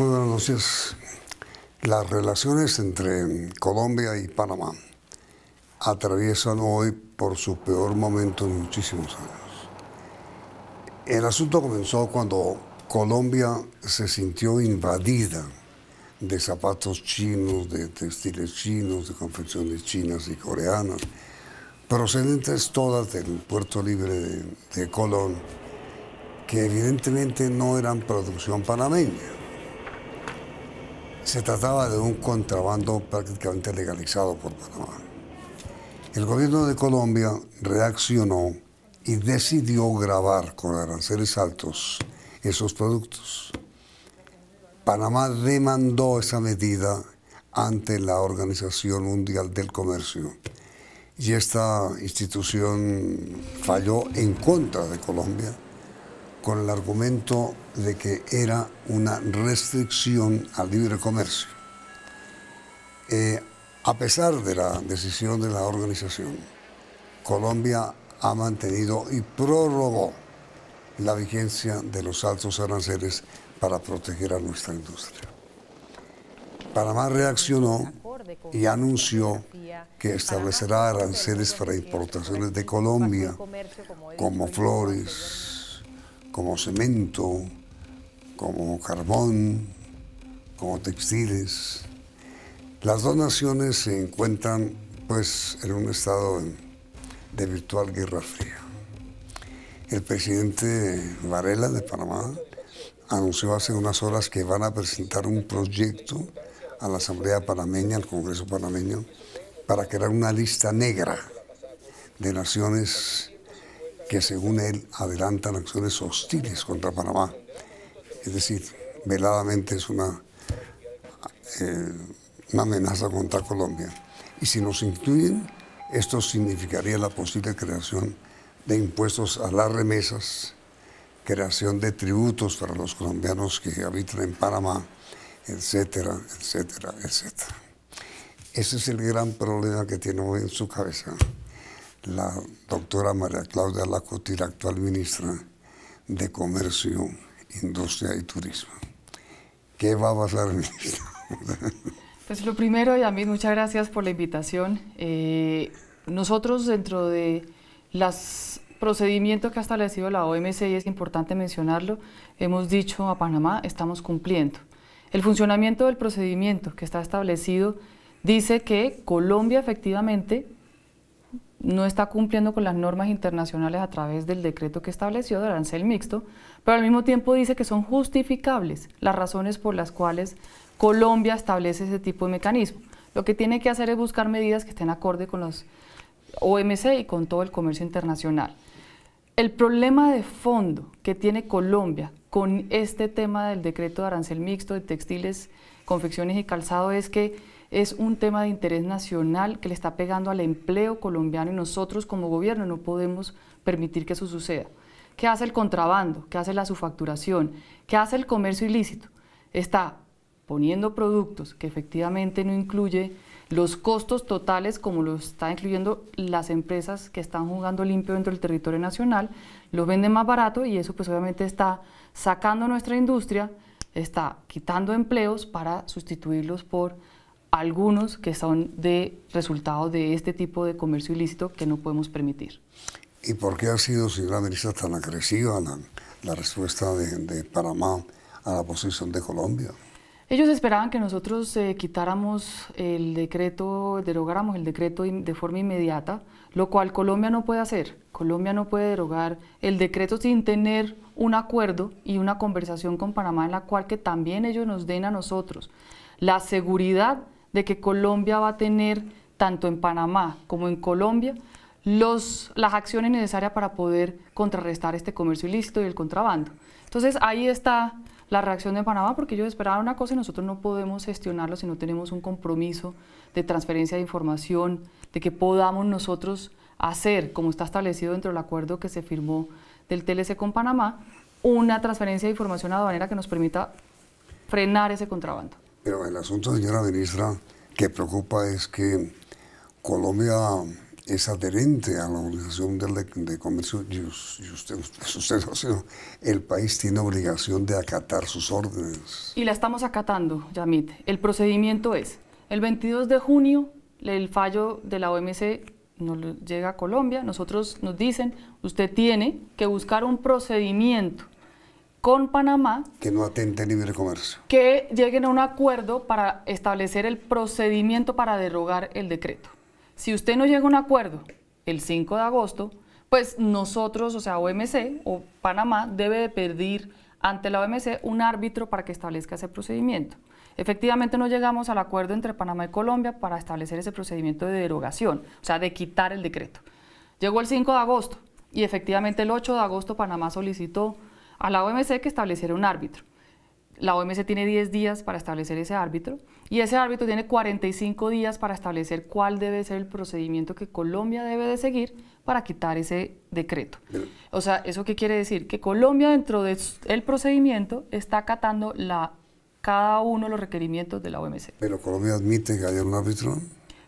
Muy Las relaciones entre Colombia y Panamá atraviesan hoy por su peor momento en muchísimos años. El asunto comenzó cuando Colombia se sintió invadida de zapatos chinos, de textiles chinos, de confecciones chinas y coreanas, procedentes todas del puerto libre de Colón, que evidentemente no eran producción panameña se trataba de un contrabando prácticamente legalizado por Panamá. El gobierno de Colombia reaccionó y decidió grabar con aranceles altos esos productos. Panamá demandó esa medida ante la Organización Mundial del Comercio y esta institución falló en contra de Colombia con el argumento de que era una restricción al libre comercio. Eh, a pesar de la decisión de la organización, Colombia ha mantenido y prorrogó la vigencia de los altos aranceles para proteger a nuestra industria. Panamá reaccionó y anunció que establecerá aranceles para importaciones de Colombia, como flores, como cemento, como carbón, como textiles. Las dos naciones se encuentran pues en un estado de virtual guerra fría. El presidente Varela de Panamá anunció hace unas horas que van a presentar un proyecto a la Asamblea Panameña, al Congreso Panameño, para crear una lista negra de naciones que según él adelantan acciones hostiles contra Panamá. Es decir, veladamente es una, eh, una amenaza contra Colombia. Y si nos incluyen, esto significaría la posible creación de impuestos a las remesas, creación de tributos para los colombianos que habitan en Panamá, etcétera, etcétera, etcétera. Ese es el gran problema que tiene hoy en su cabeza la doctora María Claudia Lacotira, actual ministra de Comercio, Industria y Turismo. ¿Qué va a pasar, ministra? Pues lo primero, a mí, muchas gracias por la invitación. Eh, nosotros dentro de los procedimientos que ha establecido la OMC, y es importante mencionarlo, hemos dicho a Panamá, estamos cumpliendo. El funcionamiento del procedimiento que está establecido dice que Colombia efectivamente no está cumpliendo con las normas internacionales a través del decreto que estableció de arancel mixto, pero al mismo tiempo dice que son justificables las razones por las cuales Colombia establece ese tipo de mecanismo. Lo que tiene que hacer es buscar medidas que estén acorde con los OMC y con todo el comercio internacional. El problema de fondo que tiene Colombia con este tema del decreto de arancel mixto de textiles, confecciones y calzado es que es un tema de interés nacional que le está pegando al empleo colombiano y nosotros como gobierno no podemos permitir que eso suceda. ¿Qué hace el contrabando? ¿Qué hace la subfacturación? ¿Qué hace el comercio ilícito? Está poniendo productos que efectivamente no incluye los costos totales como lo están incluyendo las empresas que están jugando limpio dentro del territorio nacional, los venden más barato y eso pues obviamente está sacando nuestra industria, está quitando empleos para sustituirlos por algunos que son de resultado de este tipo de comercio ilícito que no podemos permitir. ¿Y por qué ha sido, señora Melissa, tan agresiva la, respuesta de, Panamá a la posición de Colombia? Ellos esperaban que nosotros eh, quitáramos el decreto, derogáramos el decreto de forma inmediata, lo cual Colombia no puede hacer. Colombia no puede derogar el decreto sin tener un acuerdo y una conversación con Panamá en la cual que también ellos nos den a nosotros la seguridad de que Colombia va a tener, tanto en Panamá como en Colombia, los, las acciones necesarias para poder contrarrestar este comercio ilícito y el contrabando. Entonces ahí está la reacción de Panamá porque ellos esperaban una cosa y nosotros no podemos gestionarlo si no tenemos un compromiso de transferencia de información, de que podamos nosotros hacer, como está establecido dentro del acuerdo que se firmó del TLC con Panamá, una transferencia de información aduanera que nos permita frenar ese contrabando. Pero el asunto, señora ministra, que preocupa es que Colombia es adherente a la Organización de, Comercio y usted, usted, el país tiene obligación de acatar sus órdenes. Y la estamos acatando, Yamit. El procedimiento es, el 22 de junio, el fallo de la OMC nos llega a Colombia, nosotros nos dicen, usted tiene que buscar un procedimiento con Panamá. Que no atente libre comercio. Que lleguen a un acuerdo para establecer el procedimiento para derogar el decreto. Si usted no llega a un acuerdo el 5 de agosto, pues nosotros, o sea, OMC o Panamá, debe de pedir ante la OMC un árbitro para que establezca ese procedimiento. Efectivamente no llegamos al acuerdo entre Panamá y Colombia para establecer ese procedimiento de derogación, o sea, de quitar el decreto. Llegó el 5 de agosto y efectivamente el 8 de agosto Panamá solicitó a la OMC que estableciera un árbitro. La OMC tiene 10 días para establecer ese árbitro y ese árbitro tiene 45 días para establecer cuál debe ser el procedimiento que Colombia debe de seguir para quitar ese decreto. O sea, ¿eso qué quiere decir? Que Colombia dentro del procedimiento está acatando la, cada uno de los requerimientos de la OMC. ¿Pero Colombia admite que haya un árbitro?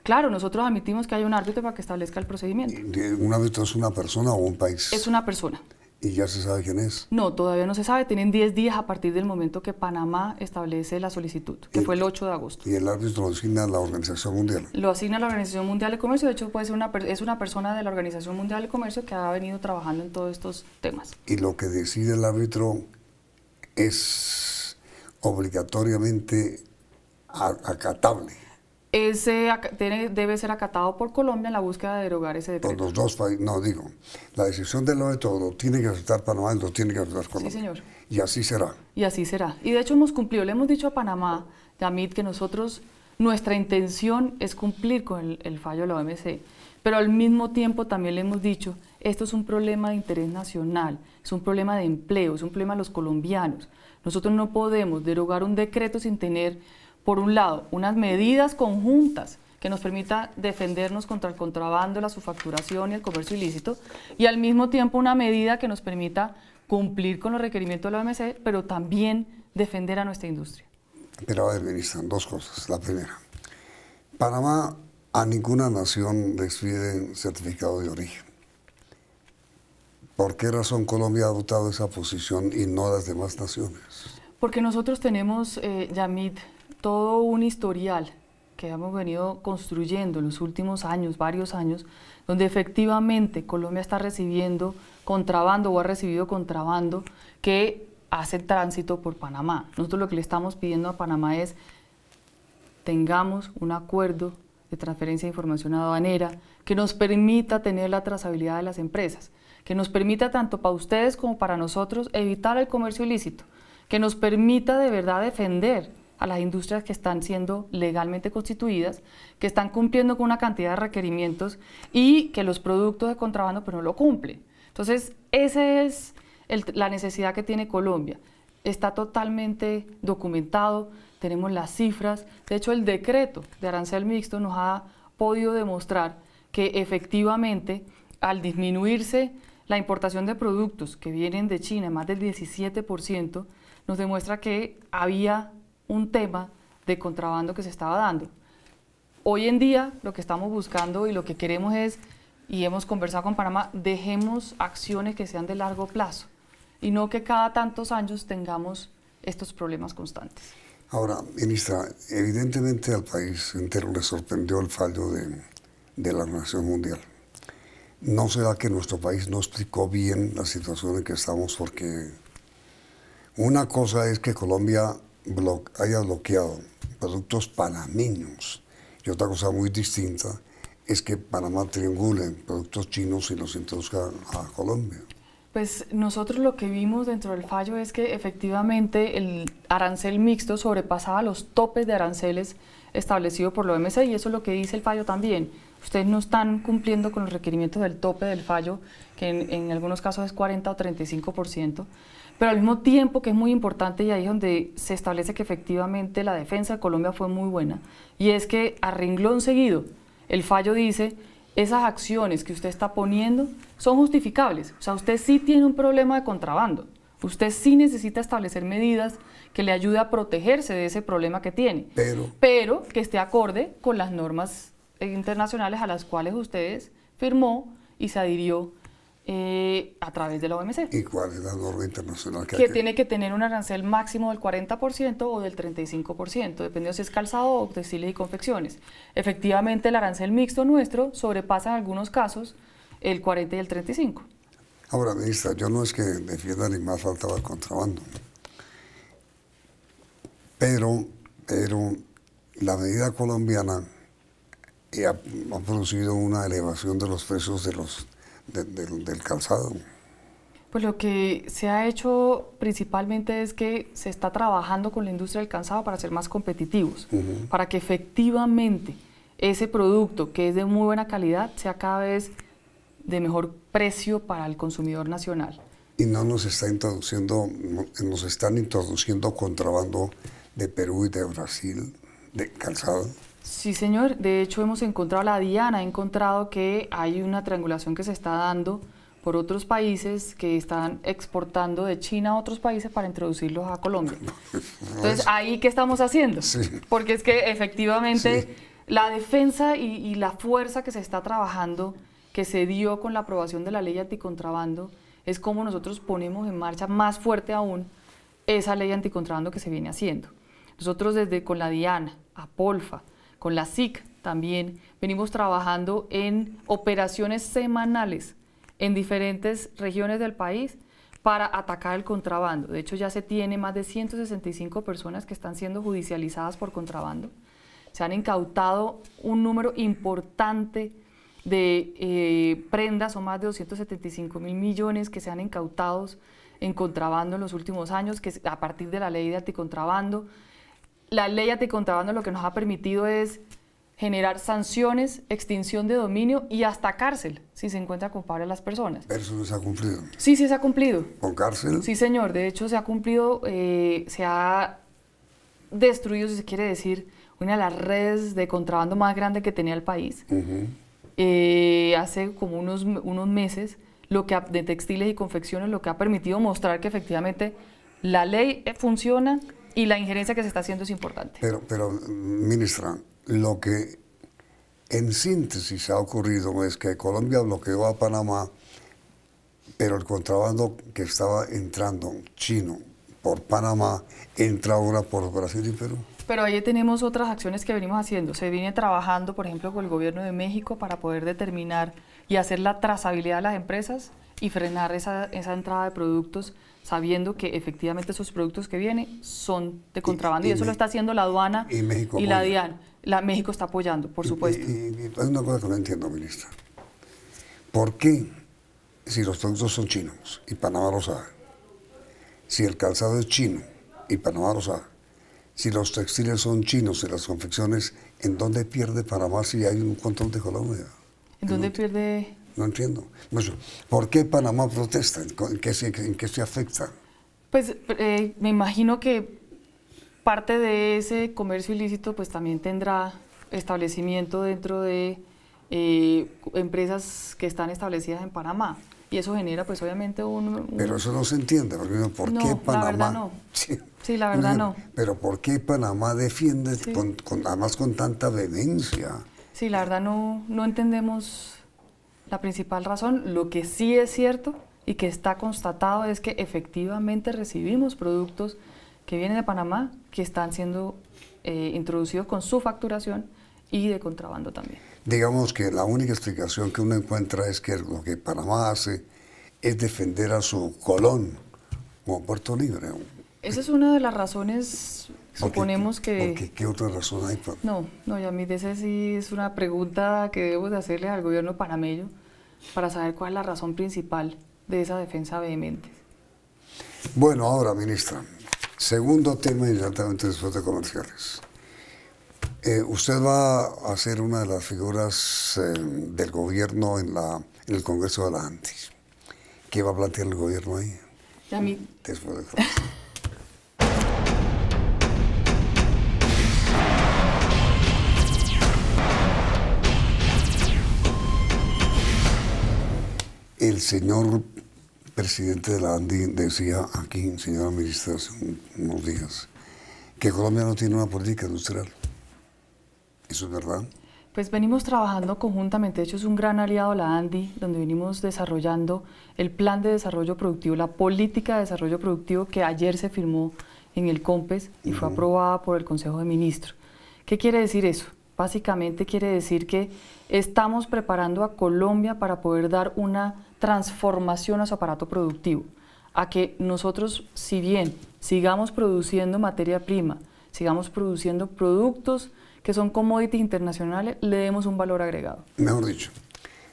Claro, nosotros admitimos que hay un árbitro para que establezca el procedimiento. ¿Un árbitro es una persona o un país? Es una persona. ¿Y ya se sabe quién es? No, todavía no se sabe. Tienen 10 días a partir del momento que Panamá establece la solicitud, que fue el 8 de agosto. ¿Y el árbitro lo asigna a la Organización Mundial? Lo asigna a la Organización Mundial de Comercio. De hecho, puede ser una, es una persona de la Organización Mundial de Comercio que ha venido trabajando en todos estos temas. ¿Y lo que decide el árbitro es obligatoriamente acatable? ese, debe ser acatado por Colombia en la búsqueda de derogar ese decreto. Por los dos países, no digo, la decisión de lo de todo tiene que aceptar Panamá y lo tiene que aceptar Colombia. Sí, señor. Y así será. Y así será. Y de hecho hemos cumplido, le hemos dicho a Panamá, Yamit, que nosotros, nuestra intención es cumplir con el, el fallo de la OMC, pero al mismo tiempo también le hemos dicho, esto es un problema de interés nacional, es un problema de empleo, es un problema de los colombianos. Nosotros no podemos derogar un decreto sin tener por un lado, unas medidas conjuntas que nos permita defendernos contra el contrabando, la subfacturación y el comercio ilícito, y al mismo tiempo una medida que nos permita cumplir con los requerimientos de la OMC, pero también defender a nuestra industria. Pero a ver, ministra, dos cosas. La primera, Panamá a ninguna nación le certificado de origen. ¿Por qué razón Colombia ha adoptado esa posición y no las demás naciones? Porque nosotros tenemos, eh, Yamid, todo un historial que hemos venido construyendo en los últimos años, varios años, donde efectivamente Colombia está recibiendo contrabando o ha recibido contrabando que hace tránsito por Panamá. Nosotros lo que le estamos pidiendo a Panamá es tengamos un acuerdo de transferencia de información aduanera que nos permita tener la trazabilidad de las empresas, que nos permita tanto para ustedes como para nosotros evitar el comercio ilícito, que nos permita de verdad defender a las industrias que están siendo legalmente constituidas, que están cumpliendo con una cantidad de requerimientos y que los productos de contrabando pero pues, no lo cumplen. Entonces, esa es la necesidad que tiene Colombia. Está totalmente documentado, tenemos las cifras. De hecho, el decreto de arancel mixto nos ha podido demostrar que efectivamente al disminuirse la importación de productos que vienen de China, más del 17%, nos demuestra que había un tema de contrabando que se estaba dando. Hoy en día lo que estamos buscando y lo que queremos es, y hemos conversado con Panamá, dejemos acciones que sean de largo plazo y no que cada tantos años tengamos estos problemas constantes. Ahora, ministra, evidentemente al país entero le sorprendió el fallo de, de la Nación Mundial. ¿No será que nuestro país no explicó bien la situación en que estamos? Porque una cosa es que Colombia haya bloqueado productos panameños. Y otra cosa muy distinta es que Panamá triangule productos chinos y los introduzca a Colombia. Pues nosotros lo que vimos dentro del fallo es que efectivamente el arancel mixto sobrepasaba los topes de aranceles establecido por la OMC y eso es lo que dice el fallo también. Ustedes no están cumpliendo con los requerimientos del tope del fallo, que en, algunos casos es 40 o 35%, pero al mismo tiempo que es muy importante y ahí es donde se establece que efectivamente la defensa de Colombia fue muy buena, y es que a renglón seguido el fallo dice esas acciones que usted está poniendo son justificables, o sea, usted sí tiene un problema de contrabando Usted sí necesita establecer medidas que le ayude a protegerse de ese problema que tiene, pero, que esté acorde con las normas eh, internacionales a las cuales ustedes firmó y se adhirió eh, a través de la OMC. ¿Y cuál es la norma internacional que, tiene que tener un arancel máximo del 40% o del 35%, dependiendo si es calzado o textiles y confecciones. Efectivamente, el arancel mixto nuestro sobrepasa en algunos casos el 40 y el 35. Ahora, ministra, yo no es que defienda ni más faltaba el contrabando, pero, pero la medida colombiana eh, ha, producido una elevación de los precios de los, del calzado. Pues lo que se ha hecho principalmente es que se está trabajando con la industria del calzado para ser más competitivos, para que efectivamente ese producto que es de muy buena calidad sea cada vez de mejor precio para el consumidor nacional. Y no nos está introduciendo, nos están introduciendo contrabando de Perú y de Brasil, de calzado. Sí, señor. De hecho, hemos encontrado, la diana. ha encontrado que hay una triangulación que se está dando por otros países que están exportando de China a otros países para introducirlos a Colombia. Entonces, ahí qué estamos haciendo. Porque es que efectivamente la defensa y, y, la fuerza que se está trabajando que se dio con la aprobación de la ley anticontrabando es como nosotros ponemos en marcha más fuerte aún esa ley anticontrabando que se viene haciendo. Nosotros desde con la DIAN, APOLFA, con la SIC también, venimos trabajando en operaciones semanales en diferentes regiones del país para atacar el contrabando. De hecho, ya se tiene más de 165 personas que están siendo judicializadas por contrabando. Se han incautado un número importante de eh, prendas o más de 275 mil millones que se han incautados en contrabando en los últimos años, que a partir de la ley de anticontrabando. La ley de anticontrabando lo que nos ha permitido es generar sanciones, extinción de dominio y hasta cárcel si se encuentra culpable a las personas. eso se ha cumplido? Sí, sí se ha cumplido. ¿Con cárcel? Sí, señor. De hecho, se ha cumplido, eh, se ha destruido, si se quiere decir, una de las redes de contrabando más grande que tenía el país. Eh, hace como unos, unos meses lo que de textiles y confecciones, lo que ha permitido mostrar que efectivamente la ley eh, funciona y la injerencia que se está haciendo es importante. Pero, pero ministra, lo que en síntesis ha ocurrido es que Colombia bloqueó a Panamá, pero el contrabando que estaba entrando chino por Panamá, entra ahora por Brasil y Perú. Pero ahí tenemos otras acciones que venimos haciendo. Se viene trabajando, por ejemplo, con el gobierno de México para poder determinar y hacer la trazabilidad de las empresas y frenar esa, entrada de productos sabiendo que efectivamente esos productos que vienen son de contrabando. Y, eso lo está haciendo la aduana y, la DIAN. La, México está apoyando, por supuesto. hay una cosa que no entiendo, ministra. ¿Por qué si los productos son chinos y Panamá lo sabe? Si el calzado es chino y Panamá lo sabe, si los textiles son chinos y las confecciones, ¿en dónde pierde Panamá si hay un control de Colombia? ¿En dónde pierde? No entiendo. ¿Por qué Panamá protesta? ¿En qué se, afecta? Pues eh, me imagino que parte de ese comercio ilícito pues también tendrá establecimiento dentro de eh, empresas que están establecidas en Panamá y eso genera pues obviamente un... Pero eso no se entiende, porque ¿por qué Panamá? La verdad no. Sí. la verdad no. Pero ¿por qué Panamá defiende con, además con tanta vehemencia? Sí, la verdad no, no entendemos la principal razón. Lo que sí es cierto y que está constatado es que efectivamente recibimos productos que vienen de Panamá que están siendo eh, introducidos con su facturación y de contrabando también. Digamos que la única explicación que uno encuentra es que lo que Panamá hace es defender a su colón como Puerto Libre. Esa es una de las razones, suponemos que... ¿Qué otra razón hay? No, no, y a mí esa sí es una pregunta que debo de hacerle al gobierno panameño para saber cuál es la razón principal de esa defensa vehemente. Bueno, ahora, ministra, segundo tema inmediatamente después de comerciales. Eh, usted va a ser una de las figuras eh, del gobierno en, el Congreso de la Antis. ¿Qué va a plantear el gobierno ahí? También. Después de El señor presidente de la ANDI decía aquí, señora ministra, hace unos días, que Colombia no tiene una política industrial. ¿Eso es verdad? Pues venimos trabajando conjuntamente, de hecho es un gran aliado la ANDI, donde venimos desarrollando el plan de desarrollo productivo, la política de desarrollo productivo que ayer se firmó en el COMPES y fue aprobada por el Consejo de Ministros. ¿Qué quiere decir eso? Básicamente quiere decir que estamos preparando a Colombia para poder dar una transformación a su aparato productivo, a que nosotros, si bien sigamos produciendo materia prima, sigamos produciendo productos, que son commodities internacionales, le demos un valor agregado. Mejor dicho,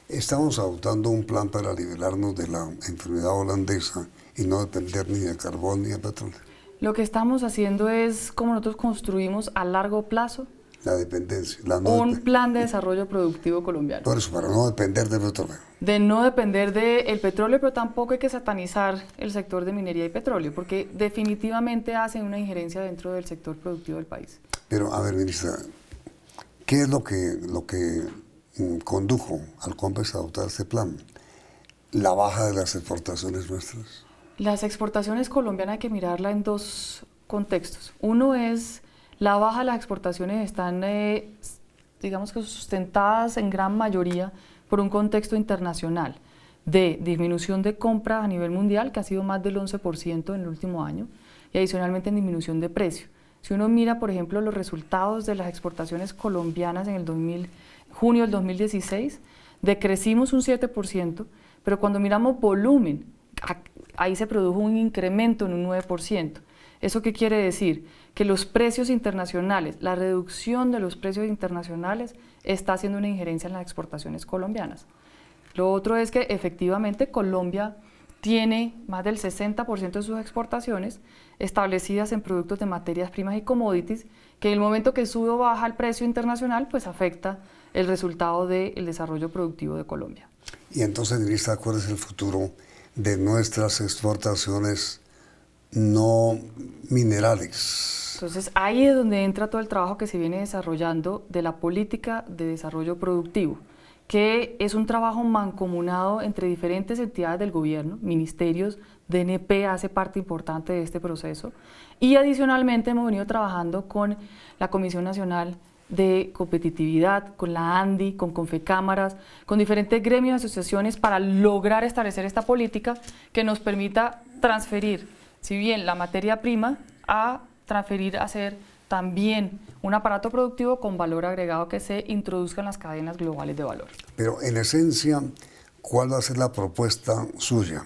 estamos adoptando un plan para liberarnos de la enfermedad holandesa y no depender ni de carbón ni de petróleo. Lo que estamos haciendo es como nosotros construimos a largo plazo la dependencia. un plan de desarrollo productivo colombiano. Por eso, para no depender del petróleo. De no depender del petróleo, pero tampoco hay que satanizar el sector de minería y petróleo, porque definitivamente hacen una injerencia dentro del sector productivo del país. Pero, a ver, ministra, ¿Qué es lo que, lo que mm, condujo al Compes a adoptar este plan? La baja de las exportaciones nuestras. Las exportaciones colombianas hay que mirarla en dos contextos. Uno es la baja de las exportaciones están, eh, digamos que sustentadas en gran mayoría por un contexto internacional de disminución de compra a nivel mundial, que ha sido más del 11% en el último año, y adicionalmente en disminución de precios. Si uno mira, por ejemplo, los resultados de las exportaciones colombianas en el junio del 2016, decrecimos un 7%, pero cuando miramos volumen, ahí se produjo un incremento en un 9%. ¿Eso qué quiere decir? Que los precios internacionales, la reducción de los precios internacionales está haciendo una injerencia en las exportaciones colombianas. Lo otro es que efectivamente Colombia tiene más del 60% de sus exportaciones establecidas en productos de materias primas y commodities, que en el momento que sube o baja el precio internacional, pues afecta el resultado del desarrollo productivo de Colombia. Y entonces, ¿cuál es el futuro de nuestras exportaciones no minerales? Entonces, ahí es donde entra todo el trabajo que se viene desarrollando de la política de desarrollo productivo que es un trabajo mancomunado entre diferentes entidades del gobierno, ministerios, DNP hace parte importante de este proceso y adicionalmente hemos venido trabajando con la Comisión Nacional de Competitividad, con la ANDI, con Confecámaras, con diferentes gremios y asociaciones para lograr establecer esta política que nos permita transferir, si bien la materia prima, a transferir a ser también un aparato productivo con valor agregado que se introduzca en las cadenas globales de valor. Pero en esencia, ¿cuál va a ser la propuesta suya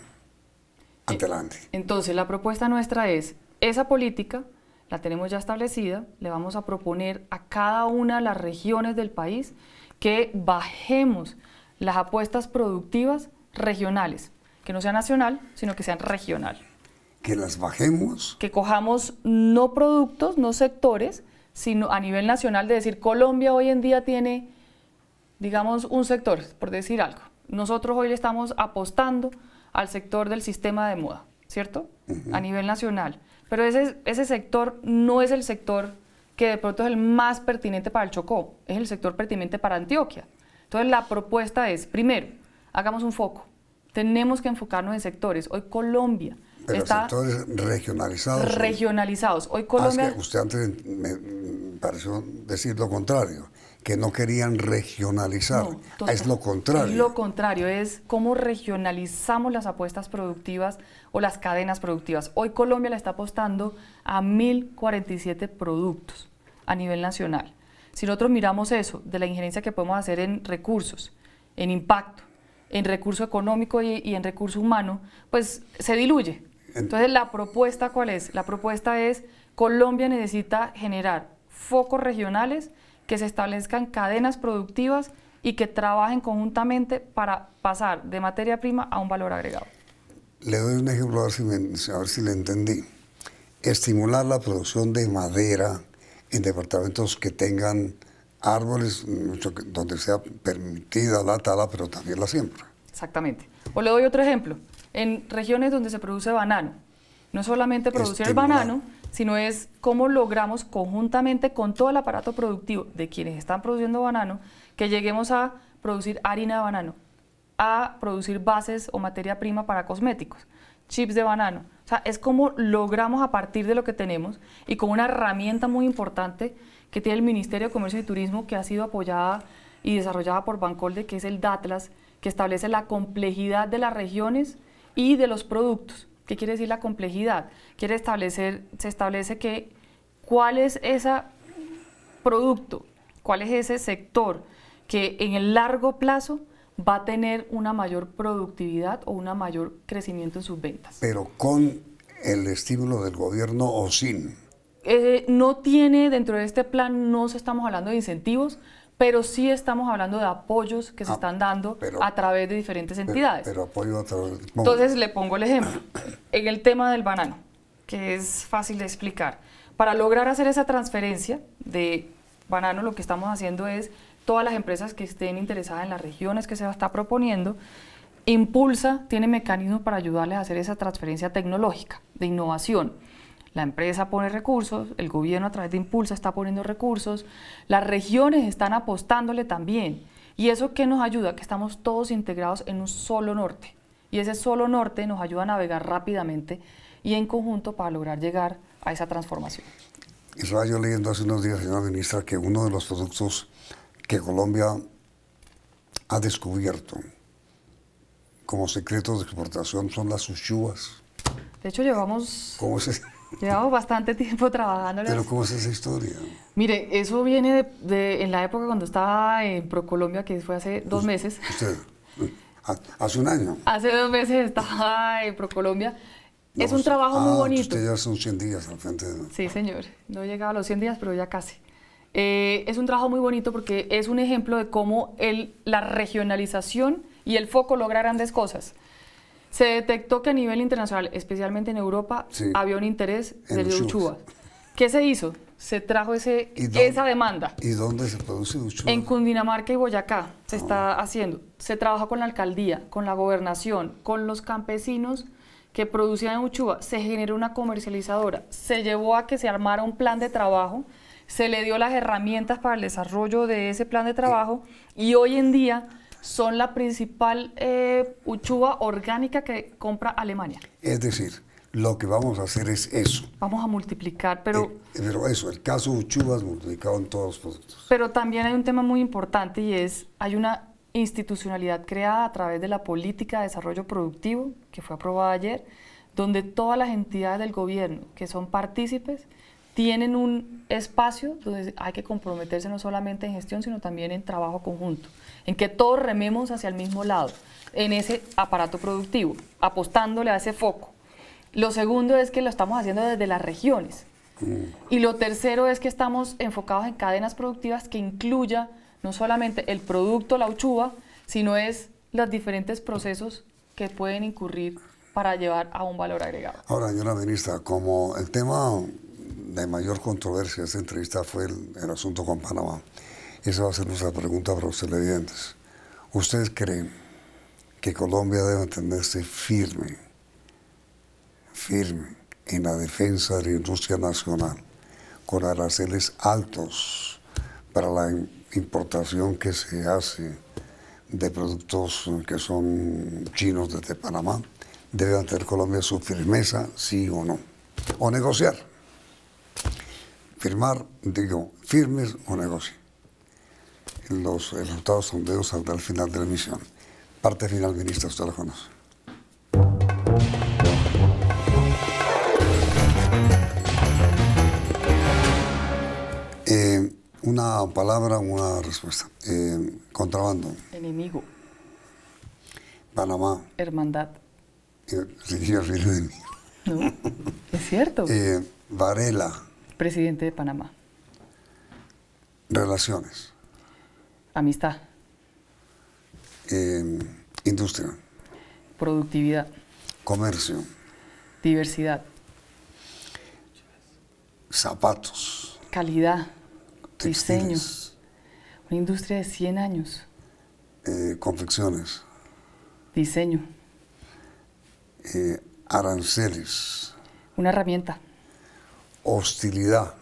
eh, Adelante. Entonces, la propuesta nuestra es esa política la tenemos ya establecida, le vamos a proponer a cada una de las regiones del país que bajemos las apuestas productivas regionales, que no sea nacional, sino que sean regional que las bajemos. Que cojamos no productos, no sectores, sino a nivel nacional de decir Colombia hoy en día tiene, digamos, un sector, por decir algo. Nosotros hoy le estamos apostando al sector del sistema de moda, ¿cierto? A nivel nacional. Pero ese, ese sector no es el sector que de pronto es el más pertinente para el Chocó, es el sector pertinente para Antioquia. Entonces la propuesta es, primero, hagamos un foco. Tenemos que enfocarnos en sectores. Hoy Colombia pero sectores regionalizados. Regionalizados. Hoy, Colombia... que usted antes me pareció decir lo contrario, que no querían regionalizar. es lo contrario. Es lo contrario, es cómo regionalizamos las apuestas productivas o las cadenas productivas. Hoy Colombia la está apostando a 1.047 productos a nivel nacional. Si nosotros miramos eso, de la injerencia que podemos hacer en recursos, en impacto, en recurso económico y en recurso humano, pues se diluye entonces, ¿la propuesta cuál es? La propuesta es, Colombia necesita generar focos regionales que se establezcan cadenas productivas y que trabajen conjuntamente para pasar de materia prima a un valor agregado. Le doy un ejemplo a ver si, le entendí. Estimular la producción de madera en departamentos que tengan árboles, donde sea permitida la tala, pero también la siembra. Exactamente. O le doy otro ejemplo en regiones donde se produce banano. No solamente producir el banano, sino es cómo logramos conjuntamente con todo el aparato productivo de quienes están produciendo banano, que lleguemos a producir harina de banano, a producir bases o materia prima para cosméticos, chips de banano. O sea, es cómo logramos a partir de lo que tenemos y con una herramienta muy importante que tiene el Ministerio de Comercio y Turismo que ha sido apoyada y desarrollada por Bancolde, que es el DATLAS, que establece la complejidad de las regiones y de los productos. ¿Qué quiere decir la complejidad? Quiere establecer, se establece que cuál es ese producto, cuál es ese sector que en el largo plazo va a tener una mayor productividad o un mayor crecimiento en sus ventas. Pero con el estímulo del gobierno o sin. Eh, no tiene, dentro de este plan no estamos hablando de incentivos, pero sí estamos hablando de apoyos que se ah, están dando a través de diferentes entidades. Pero apoyo Entonces le pongo el ejemplo. En el tema del banano, que es fácil de explicar, para lograr hacer esa transferencia de banano lo que estamos haciendo es todas las empresas que estén interesadas en las regiones que se está proponiendo, Impulsa tiene mecanismos para ayudarles a hacer esa transferencia tecnológica de innovación. La empresa pone recursos, el gobierno a través de Impulsa está poniendo recursos, las regiones están apostándole también. ¿Y eso qué nos ayuda? Que estamos todos integrados en un solo norte. Y ese solo norte nos ayuda a navegar rápidamente y en conjunto para lograr llegar a esa transformación. Estaba yo leyendo hace unos días, señora ministra, que uno de los productos que Colombia ha descubierto como secretos de exportación son las uchuvas. De hecho, llevamos... ¿Cómo es Llevamos bastante tiempo trabajando. ¿Pero cómo es esa historia? Mire, eso viene de, en la época cuando estaba en ProColombia, que fue hace dos meses. ¿Usted? ¿Hace un año? Hace dos meses estaba en ProColombia. es un trabajo muy ah, bonito. Usted ya son 100 días al frente Sí, señor. No llegaba a los 100 días, pero ya casi. Eh, es un trabajo muy bonito porque es un ejemplo de cómo el, la regionalización y el foco logra grandes cosas. Se detectó que a nivel internacional, especialmente en Europa, había un interés en de ¿Qué se hizo? Se trajo ese, esa demanda. ¿Y dónde se produce Uchuva? En Cundinamarca y Boyacá se ah. está haciendo. Se trabaja con la alcaldía, con la gobernación, con los campesinos que producían uchuva. Se generó una comercializadora. Se llevó a que se armara un plan de trabajo se le dio las herramientas para el desarrollo de ese plan de trabajo y hoy en día son la principal eh, uchuva orgánica que compra Alemania. Es decir, lo que vamos a hacer es eso. Vamos a multiplicar, pero... Eh, pero eso, el caso es multiplicado en todos los productos. Pero también hay un tema muy importante y es, hay una institucionalidad creada a través de la política de desarrollo productivo que fue aprobada ayer, donde todas las entidades del gobierno que son partícipes tienen un espacio donde hay que comprometerse no solamente en gestión, sino también en trabajo conjunto, en que todos rememos hacia el mismo lado, en ese aparato productivo, apostándole a ese foco. Lo segundo es que lo estamos haciendo desde las regiones. Mm. Y lo tercero es que estamos enfocados en cadenas productivas que incluya no solamente el producto, la uchuva, sino es los diferentes procesos que pueden incurrir para llevar a un valor agregado. Ahora, señora ministra, como el tema la mayor controversia de esta entrevista fue el, asunto con Panamá. Esa va a ser nuestra pregunta para ustedes, televidentes. ¿Ustedes creen que Colombia debe mantenerse firme, firme en la defensa de la industria nacional, con aranceles altos para la importación que se hace de productos que son chinos desde Panamá? ¿Debe mantener Colombia su firmeza, sí o no? ¿O negociar? firmar, digo, firmes o negocio. Los resultados son dos hasta el final de la emisión. Parte final, ministro, usted lo conoce. Eh, una palabra, una respuesta. Eh, contrabando. Enemigo. Panamá. Hermandad. Eh, sí, yo de No, es cierto. Varela presidente de Panamá. Relaciones. Amistad. Em, industria. Productividad. Comercio. Diversidad. Zapatos. Calidad. Diseños. Diseño. Una industria de 100 años. Eh, confecciones. Diseño. Eh, aranceles. Una herramienta. Hostilidad.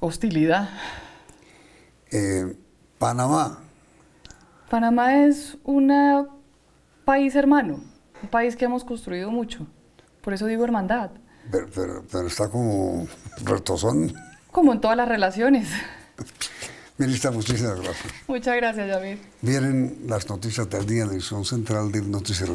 Hostilidad. Eh, Panamá. Panamá es un país hermano, un país que hemos construido mucho. Por eso digo hermandad. Pero, está como retozón. Como en todas las relaciones. muchísimas gracias. Muchas gracias, Yamir. Vienen las noticias del día de la edición central del Noticiero